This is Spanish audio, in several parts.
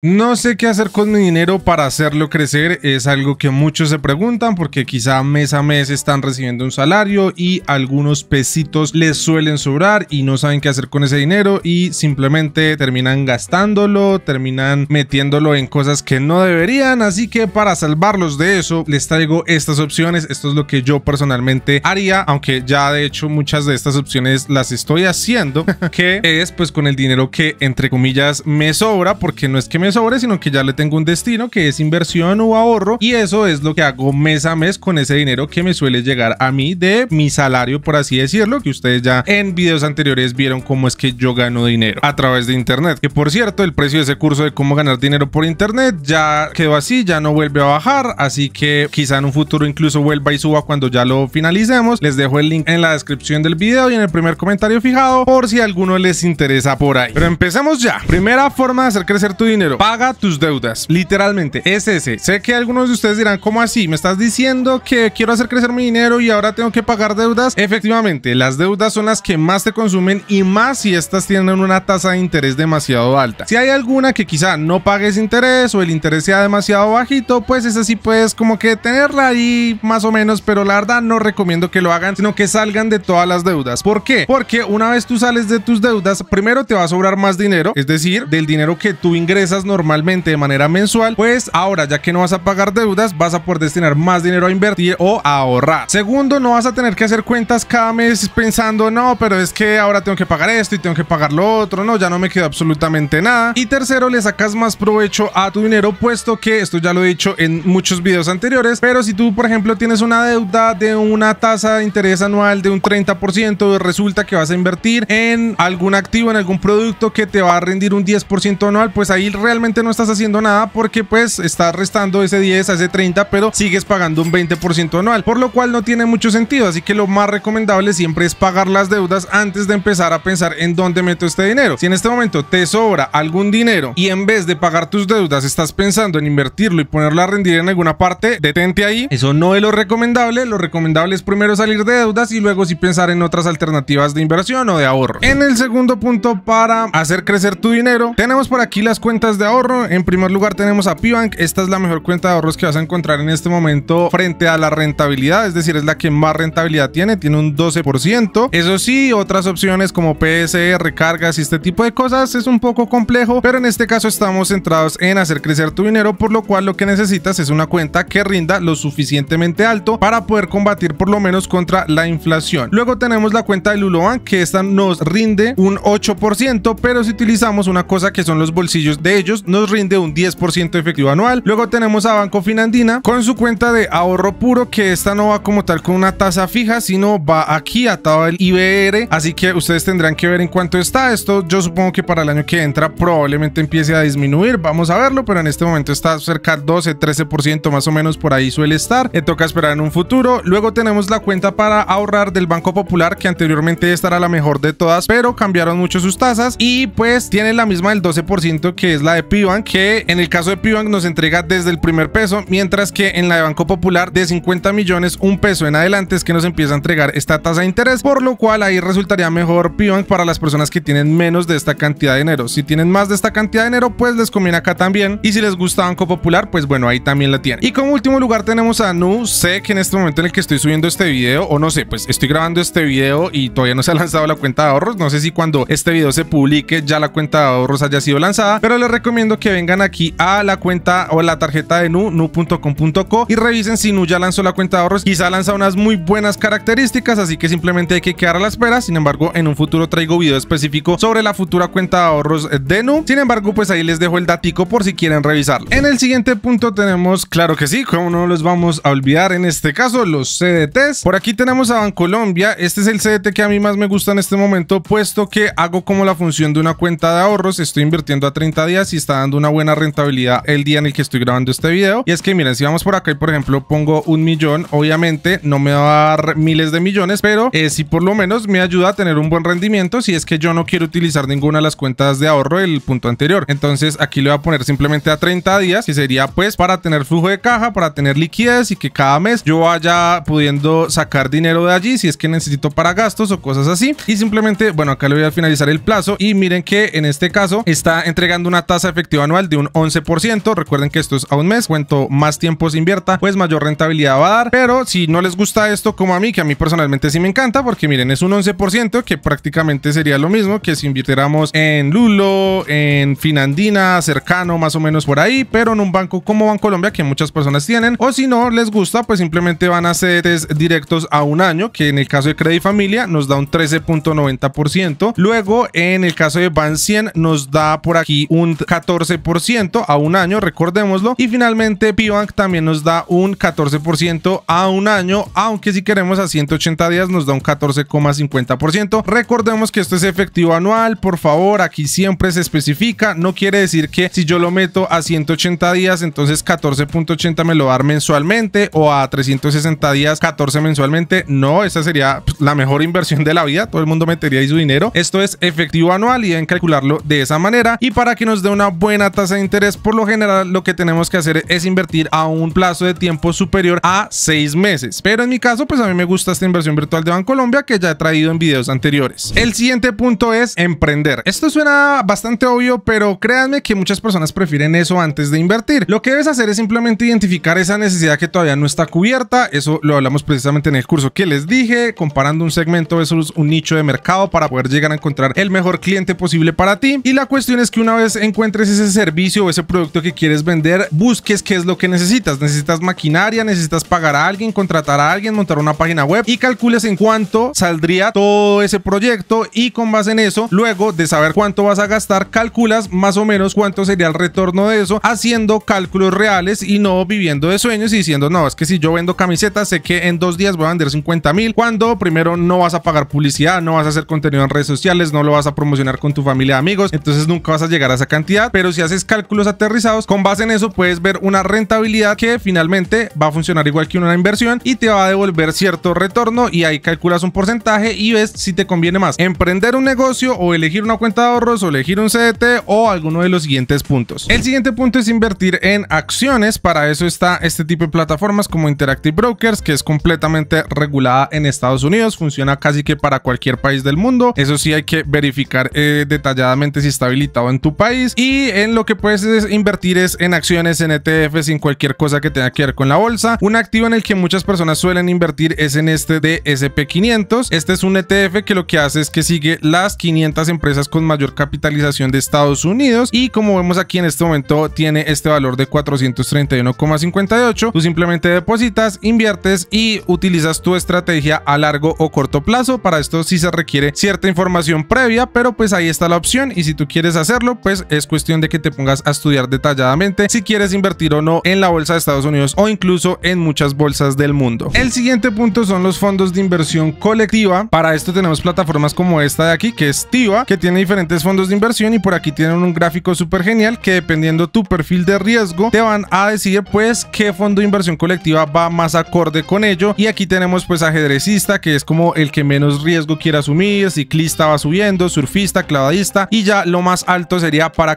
No sé qué hacer con mi dinero para hacerlo crecer, es algo que muchos se preguntan porque quizá mes a mes están recibiendo un salario y algunos pesitos les suelen sobrar y no saben qué hacer con ese dinero y simplemente terminan gastándolo, terminan metiéndolo en cosas que no deberían, así que para salvarlos de eso les traigo estas opciones, esto es lo que yo personalmente haría, aunque ya de hecho muchas de estas opciones las estoy haciendo, que es pues con el dinero que entre comillas me sobra porque no es que me sobre, sino que ya le tengo un destino que es inversión o ahorro y eso es lo que hago mes a mes con ese dinero que me suele llegar a mí de mi salario, por así decirlo, que ustedes ya en videos anteriores vieron cómo es que yo gano dinero a través de internet. Que por cierto, el precio de ese curso de cómo ganar dinero por internet ya quedó así, ya no vuelve a bajar, así que quizá en un futuro incluso vuelva y suba cuando ya lo finalicemos. Les dejo el link en la descripción del video y en el primer comentario fijado por si alguno les interesa por ahí. Pero empecemos ya. Primera forma de hacer crecer tu dinero Paga tus deudas. Literalmente, es ese. Sé que algunos de ustedes dirán, ¿cómo así? ¿Me estás diciendo que quiero hacer crecer mi dinero y ahora tengo que pagar deudas? Efectivamente, las deudas son las que más te consumen y más si estas tienen una tasa de interés demasiado alta. Si hay alguna que quizá no pagues interés o el interés sea demasiado bajito, pues esa sí puedes como que tenerla ahí más o menos, pero la verdad no recomiendo que lo hagan, sino que salgan de todas las deudas. ¿Por qué? Porque una vez tú sales de tus deudas, primero te va a sobrar más dinero, es decir, del dinero que tú ingresas normalmente de manera mensual, pues ahora ya que no vas a pagar deudas, vas a poder destinar más dinero a invertir o a ahorrar. Segundo, no vas a tener que hacer cuentas cada mes pensando, no, pero es que ahora tengo que pagar esto y tengo que pagar lo otro, no, ya no me queda absolutamente nada. Y tercero, le sacas más provecho a tu dinero, puesto que esto ya lo he dicho en muchos videos anteriores, pero si tú, por ejemplo, tienes una deuda de una tasa de interés anual de un 30%, resulta que vas a invertir en algún activo, en algún producto que te va a rendir un 10% anual, pues ahí realmente no estás haciendo nada porque pues estás restando ese 10 a ese 30, pero sigues pagando un 20% anual, por lo cual no tiene mucho sentido. Así que lo más recomendable siempre es pagar las deudas antes de empezar a pensar en dónde meto este dinero. Si en este momento te sobra algún dinero y en vez de pagar tus deudas estás pensando en invertirlo y ponerlo a rendir en alguna parte, detente ahí. Eso no es lo recomendable. Lo recomendable es primero salir de deudas y luego sí pensar en otras alternativas de inversión o de ahorro. En el segundo punto para hacer crecer tu dinero, tenemos por aquí las cuentas de ahorro. En primer lugar tenemos a Pibank. Esta es la mejor cuenta de ahorros que vas a encontrar en este momento frente a la rentabilidad. Es decir, es la que más rentabilidad tiene. Tiene un 12%. Eso sí, otras opciones como PSE, recargas y este tipo de cosas es un poco complejo. Pero en este caso estamos centrados en hacer crecer tu dinero. Por lo cual lo que necesitas es una cuenta que rinda lo suficientemente alto para poder combatir por lo menos contra la inflación. Luego tenemos la cuenta de Lulobank que esta nos rinde un 8%. Pero si utilizamos una cosa que son los bolsillos de ellos nos rinde un 10% efectivo anual. Luego tenemos a Banco Finandina con su cuenta de ahorro puro que esta no va como tal con una tasa fija, sino va aquí atado al IBR. Así que ustedes tendrán que ver en cuánto está esto. Yo supongo que para el año que entra probablemente empiece a disminuir. Vamos a verlo, pero en este momento está cerca del 12, 13% más o menos por ahí suele estar. Le eh, toca esperar en un futuro. Luego tenemos la cuenta para ahorrar del Banco Popular que anteriormente estará la mejor de todas, pero cambiaron mucho sus tasas y pues tiene la misma del 12% que es la de Pibank, que en el caso de Pibank nos entrega desde el primer peso, mientras que en la de Banco Popular de 50 millones, un peso en adelante es que nos empieza a entregar esta tasa de interés, por lo cual ahí resultaría mejor Pibank para las personas que tienen menos de esta cantidad de dinero. Si tienen más de esta cantidad de dinero, pues les conviene acá también. Y si les gusta Banco Popular, pues bueno, ahí también la tienen. Y como último lugar tenemos a Nu. Sé que en este momento en el que estoy subiendo este video, o no sé, pues estoy grabando este video y todavía no se ha lanzado la cuenta de ahorros. No sé si cuando este video se publique ya la cuenta de ahorros haya sido lanzada, pero les recomiendo que vengan aquí a la cuenta o la tarjeta de Nu, nu.com.co y revisen si Nu ya lanzó la cuenta de ahorros. Quizá lanza unas muy buenas características, así que simplemente hay que quedar a la espera. Sin embargo, en un futuro traigo video específico sobre la futura cuenta de ahorros de Nu. Sin embargo, pues ahí les dejo el datico por si quieren revisarlo. En el siguiente punto tenemos, claro que sí, como no los vamos a olvidar en este caso, los CDTs. Por aquí tenemos a Bancolombia. Este es el CDT que a mí más me gusta en este momento, puesto que hago como la función de una cuenta de ahorros. Estoy invirtiendo a 30 días y está dando una buena rentabilidad el día en el que estoy grabando este video. Y es que miren, si vamos por acá y por ejemplo pongo un millón, obviamente no me va a dar miles de millones, pero eh, si por lo menos me ayuda a tener un buen rendimiento si es que yo no quiero utilizar ninguna de las cuentas de ahorro del punto anterior. Entonces aquí le voy a poner simplemente a 30 días, que sería pues para tener flujo de caja, para tener liquidez y que cada mes yo vaya pudiendo sacar dinero de allí si es que necesito para gastos o cosas así. Y simplemente, bueno, acá le voy a finalizar el plazo y miren que en este caso está entregando una tasa efectivo anual de un 11%. Recuerden que esto es a un mes. Cuanto más tiempo se invierta, pues mayor rentabilidad va a dar. Pero si no les gusta esto como a mí, que a mí personalmente sí me encanta, porque miren, es un 11% que prácticamente sería lo mismo que si invirtiéramos en Lulo, en Finandina, cercano, más o menos por ahí, pero en un banco como Colombia que muchas personas tienen. O si no les gusta, pues simplemente van a hacer directos a un año, que en el caso de Credit Familia nos da un 13.90%. Luego, en el caso de Ban 100, nos da por aquí un 14% a un año, recordémoslo. Y finalmente Pibank también nos da un 14% a un año, aunque si queremos a 180 días nos da un 14,50%. Recordemos que esto es efectivo anual, por favor, aquí siempre se especifica, no quiere decir que si yo lo meto a 180 días, entonces 14.80 me lo va a dar mensualmente o a 360 días 14 mensualmente, no, esa sería pues, la mejor inversión de la vida, todo el mundo metería ahí su dinero. Esto es efectivo anual y deben calcularlo de esa manera y para que nos dé una buena tasa de interés, por lo general lo que tenemos que hacer es invertir a un plazo de tiempo superior a seis meses. Pero en mi caso, pues a mí me gusta esta inversión virtual de Bancolombia que ya he traído en videos anteriores. El siguiente punto es emprender. Esto suena bastante obvio, pero créanme que muchas personas prefieren eso antes de invertir. Lo que debes hacer es simplemente identificar esa necesidad que todavía no está cubierta. Eso lo hablamos precisamente en el curso que les dije, comparando un segmento versus un nicho de mercado para poder llegar a encontrar el mejor cliente posible para ti. Y la cuestión es que una vez encuentres ese servicio o ese producto que quieres vender, busques qué es lo que necesitas. Necesitas maquinaria, necesitas pagar a alguien, contratar a alguien, montar una página web y calculas en cuánto saldría todo ese proyecto y con base en eso, luego de saber cuánto vas a gastar, calculas más o menos cuánto sería el retorno de eso, haciendo cálculos reales y no viviendo de sueños y diciendo, no, es que si yo vendo camisetas, sé que en dos días voy a vender 50 mil, cuando primero no vas a pagar publicidad, no vas a hacer contenido en redes sociales, no lo vas a promocionar con tu familia de amigos, entonces nunca vas a llegar a esa cantidad pero si haces cálculos aterrizados, con base en eso puedes ver una rentabilidad que finalmente va a funcionar igual que una inversión y te va a devolver cierto retorno y ahí calculas un porcentaje y ves si te conviene más emprender un negocio o elegir una cuenta de ahorros o elegir un CDT o alguno de los siguientes puntos. El siguiente punto es invertir en acciones, para eso está este tipo de plataformas como Interactive Brokers que es completamente regulada en Estados Unidos, funciona casi que para cualquier país del mundo, eso sí hay que verificar eh, detalladamente si está habilitado en tu país y en lo que puedes invertir es en acciones, en ETFs, en cualquier cosa que tenga que ver con la bolsa. Un activo en el que muchas personas suelen invertir es en este de SP500. Este es un ETF que lo que hace es que sigue las 500 empresas con mayor capitalización de Estados Unidos. Y como vemos aquí en este momento, tiene este valor de 431,58. Tú simplemente depositas, inviertes y utilizas tu estrategia a largo o corto plazo. Para esto sí se requiere cierta información previa, pero pues ahí está la opción. Y si tú quieres hacerlo, pues es cuestión de que te pongas a estudiar detalladamente si quieres invertir o no en la bolsa de Estados Unidos o incluso en muchas bolsas del mundo. El siguiente punto son los fondos de inversión colectiva. Para esto tenemos plataformas como esta de aquí, que es TIVA, que tiene diferentes fondos de inversión y por aquí tienen un gráfico súper genial que dependiendo tu perfil de riesgo te van a decir pues qué fondo de inversión colectiva va más acorde con ello y aquí tenemos pues ajedrecista que es como el que menos riesgo quiere asumir, ciclista va subiendo, surfista, clavadista y ya lo más alto sería para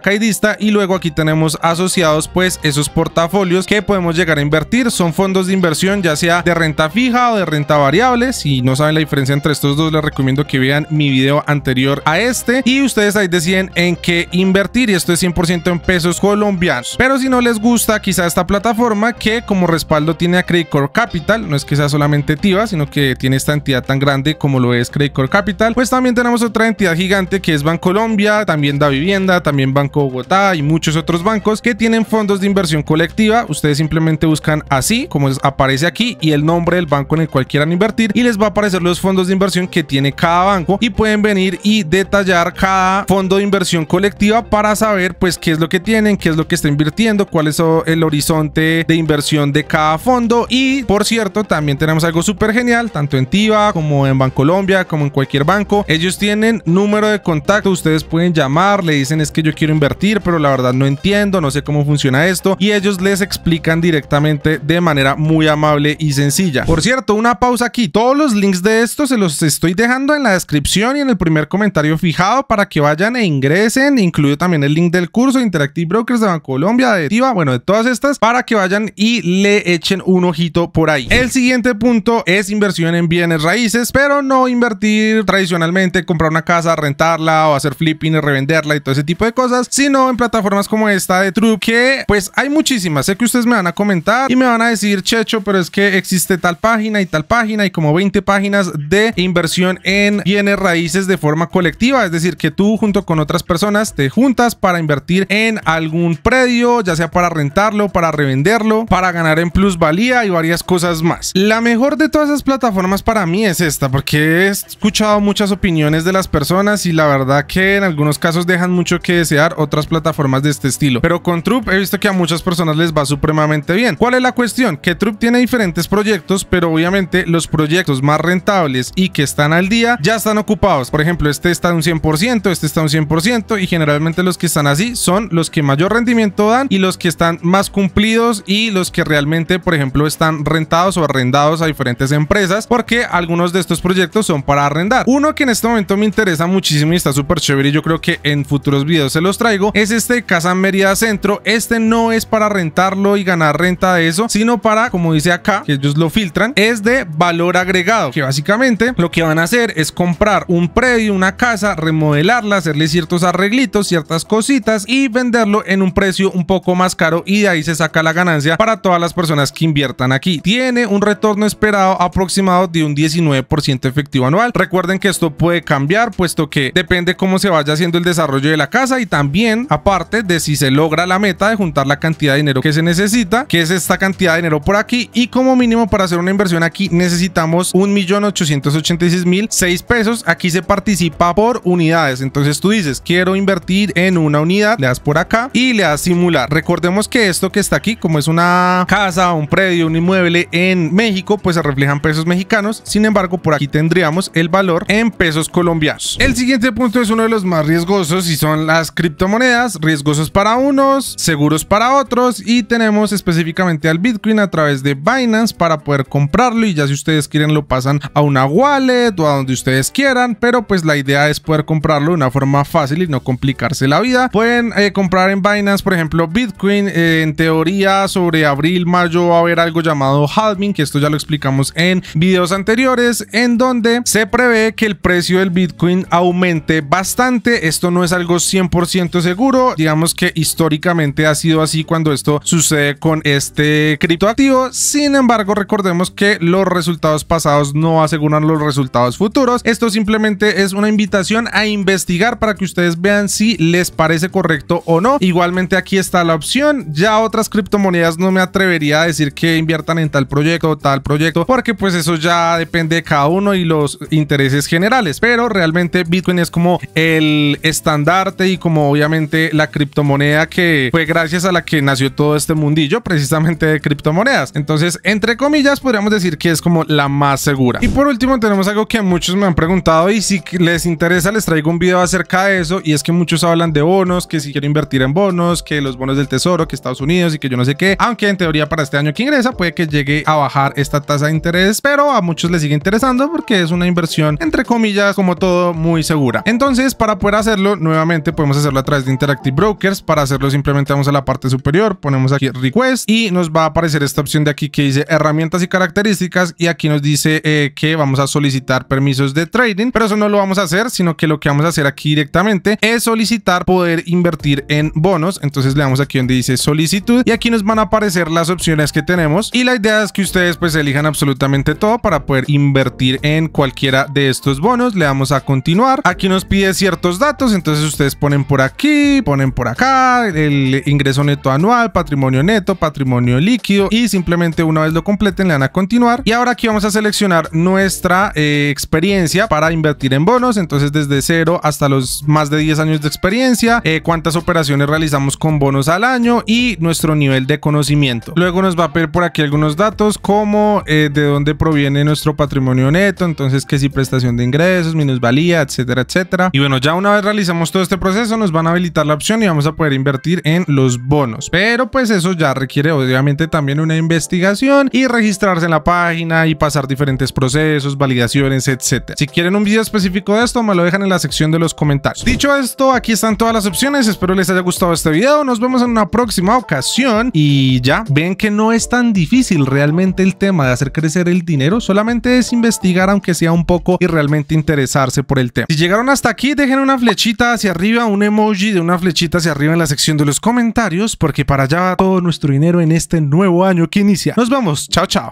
y luego aquí tenemos asociados pues esos portafolios que podemos llegar a invertir. Son fondos de inversión ya sea de renta fija o de renta variable. Si no saben la diferencia entre estos dos les recomiendo que vean mi video anterior a este y ustedes ahí deciden en qué invertir y esto es 100% en pesos colombianos. Pero si no les gusta quizá esta plataforma que como respaldo tiene a Credit Core Capital, no es que sea solamente TIVA sino que tiene esta entidad tan grande como lo es Credit Core Capital, pues también tenemos otra entidad gigante que es Colombia, también Da Vivienda, también Banco Bogotá y muchos otros bancos que tienen fondos de inversión colectiva. Ustedes simplemente buscan así, como aparece aquí, y el nombre del banco en el cual quieran invertir y les va a aparecer los fondos de inversión que tiene cada banco y pueden venir y detallar cada fondo de inversión colectiva para saber pues qué es lo que tienen, qué es lo que está invirtiendo, cuál es el horizonte de inversión de cada fondo y por cierto también tenemos algo súper genial tanto en TIBA como en Bancolombia como en cualquier banco ellos tienen número de contacto ustedes pueden llamar le dicen es que yo quiero invertir pero la verdad no entiendo, no sé cómo funciona esto. Y ellos les explican directamente de manera muy amable y sencilla. Por cierto, una pausa aquí. Todos los links de esto se los estoy dejando en la descripción y en el primer comentario fijado para que vayan e ingresen. Incluyo también el link del curso de Interactive Brokers de Bancolombia, de TIVA, bueno, de todas estas, para que vayan y le echen un ojito por ahí. El siguiente punto es inversión en bienes raíces, pero no invertir tradicionalmente, comprar una casa, rentarla o hacer flipping y revenderla y todo ese tipo de cosas, sino en plataformas como esta de True que pues hay muchísimas. Sé que ustedes me van a comentar y me van a decir, Checho, pero es que existe tal página y tal página y como 20 páginas de inversión en bienes raíces de forma colectiva. Es decir, que tú junto con otras personas te juntas para invertir en algún predio, ya sea para rentarlo, para revenderlo, para ganar en plusvalía y varias cosas más. La mejor de todas esas plataformas para mí es esta, porque he escuchado muchas opiniones de las personas y la verdad que en algunos casos dejan mucho que desear, otras plataformas de este estilo. Pero con Troop he visto que a muchas personas les va supremamente bien. ¿Cuál es la cuestión? Que Troop tiene diferentes proyectos, pero obviamente los proyectos más rentables y que están al día ya están ocupados. Por ejemplo, este está en un 100%, este está en un 100% y generalmente los que están así son los que mayor rendimiento dan y los que están más cumplidos y los que realmente, por ejemplo, están rentados o arrendados a diferentes empresas porque algunos de estos proyectos son para arrendar. Uno que en este momento me interesa muchísimo y está súper chévere y yo creo que en futuros videos se los traigo es este Casa Mérida Centro. Este no es para rentarlo y ganar renta de eso, sino para, como dice acá, que ellos lo filtran, es de valor agregado, que básicamente lo que van a hacer es comprar un predio, una casa, remodelarla, hacerle ciertos arreglitos, ciertas cositas y venderlo en un precio un poco más caro y de ahí se saca la ganancia para todas las personas que inviertan aquí. Tiene un retorno esperado aproximado de un 19% efectivo anual. Recuerden que esto puede cambiar puesto que depende cómo se vaya haciendo el desarrollo de la casa y también aparte de si se logra la meta de juntar la cantidad de dinero que se necesita, que es esta cantidad de dinero por aquí, y como mínimo para hacer una inversión aquí necesitamos 1.886.006 pesos, aquí se participa por unidades, entonces tú dices, quiero invertir en una unidad, le das por acá y le das simular, recordemos que esto que está aquí, como es una casa, un predio, un inmueble en México, pues se reflejan pesos mexicanos, sin embargo por aquí tendríamos el valor en pesos colombianos. El siguiente punto es uno de los más riesgosos y son las criptomonedas riesgosos para unos, seguros para otros y tenemos específicamente al Bitcoin a través de Binance para poder comprarlo y ya si ustedes quieren lo pasan a una wallet o a donde ustedes quieran, pero pues la idea es poder comprarlo de una forma fácil y no complicarse la vida. Pueden eh, comprar en Binance, por ejemplo, Bitcoin. Eh, en teoría, sobre abril, mayo va a haber algo llamado halving, que esto ya lo explicamos en videos anteriores, en donde se prevé que el precio del Bitcoin aumente bastante. Esto no es algo 100% seguro. Digamos que históricamente ha sido así cuando esto sucede con este criptoactivo. Sin embargo, recordemos que los resultados pasados no aseguran los resultados futuros. Esto simplemente es una invitación a investigar para que ustedes vean si les parece correcto o no. Igualmente aquí está la opción. Ya otras criptomonedas no me atrevería a decir que inviertan en tal proyecto o tal proyecto porque pues eso ya depende de cada uno y los intereses generales. Pero realmente Bitcoin es como el estandarte y como obviamente la criptomoneda que fue gracias a la que nació todo este mundillo precisamente de criptomonedas. Entonces, entre comillas, podríamos decir que es como la más segura. Y por último, tenemos algo que muchos me han preguntado y si les interesa, les traigo un video acerca de eso y es que muchos hablan de bonos, que si quiero invertir en bonos, que los bonos del tesoro, que Estados Unidos y que yo no sé qué, aunque en teoría para este año que ingresa puede que llegue a bajar esta tasa de interés, pero a muchos les sigue interesando porque es una inversión entre comillas como todo muy segura. Entonces, para poder hacerlo, nuevamente podemos hacerlo a través de Interactive Brokers. Para hacerlo simplemente vamos a la parte superior, ponemos aquí Request y nos va a aparecer esta opción de aquí que dice herramientas y características y aquí nos dice eh, que vamos a solicitar permisos de trading, pero eso no lo vamos a hacer, sino que lo que vamos a hacer aquí directamente es solicitar poder invertir en bonos. Entonces le damos aquí donde dice solicitud y aquí nos van a aparecer las opciones que tenemos y la idea es que ustedes pues elijan absolutamente todo para poder invertir en cualquiera de estos bonos. Le damos a continuar. Aquí nos pide ciertos datos, entonces ustedes ponen por aquí ponen por acá el ingreso neto anual, patrimonio neto, patrimonio líquido y simplemente una vez lo completen le dan a continuar. Y ahora aquí vamos a seleccionar nuestra eh, experiencia para invertir en bonos, entonces desde cero hasta los más de 10 años de experiencia, eh, cuántas operaciones realizamos con bonos al año y nuestro nivel de conocimiento. Luego nos va a pedir por aquí algunos datos como eh, de dónde proviene nuestro patrimonio neto, entonces que si prestación de ingresos, minusvalía, etcétera, etcétera. Y bueno, ya una vez realizamos todo este proceso nos van a la opción y vamos a poder invertir en los bonos. Pero pues eso ya requiere obviamente también una investigación y registrarse en la página y pasar diferentes procesos, validaciones, etcétera. Si quieren un vídeo específico de esto, me lo dejan en la sección de los comentarios. Dicho esto, aquí están todas las opciones. Espero les haya gustado este video. Nos vemos en una próxima ocasión y ya, ven que no es tan difícil realmente el tema de hacer crecer el dinero. Solamente es investigar aunque sea un poco y realmente interesarse por el tema. Si llegaron hasta aquí, dejen una flechita hacia arriba, un emoji de una flechita hacia arriba en la sección de los comentarios porque para allá va todo nuestro dinero en este nuevo año que inicia. Nos vamos, chao chao.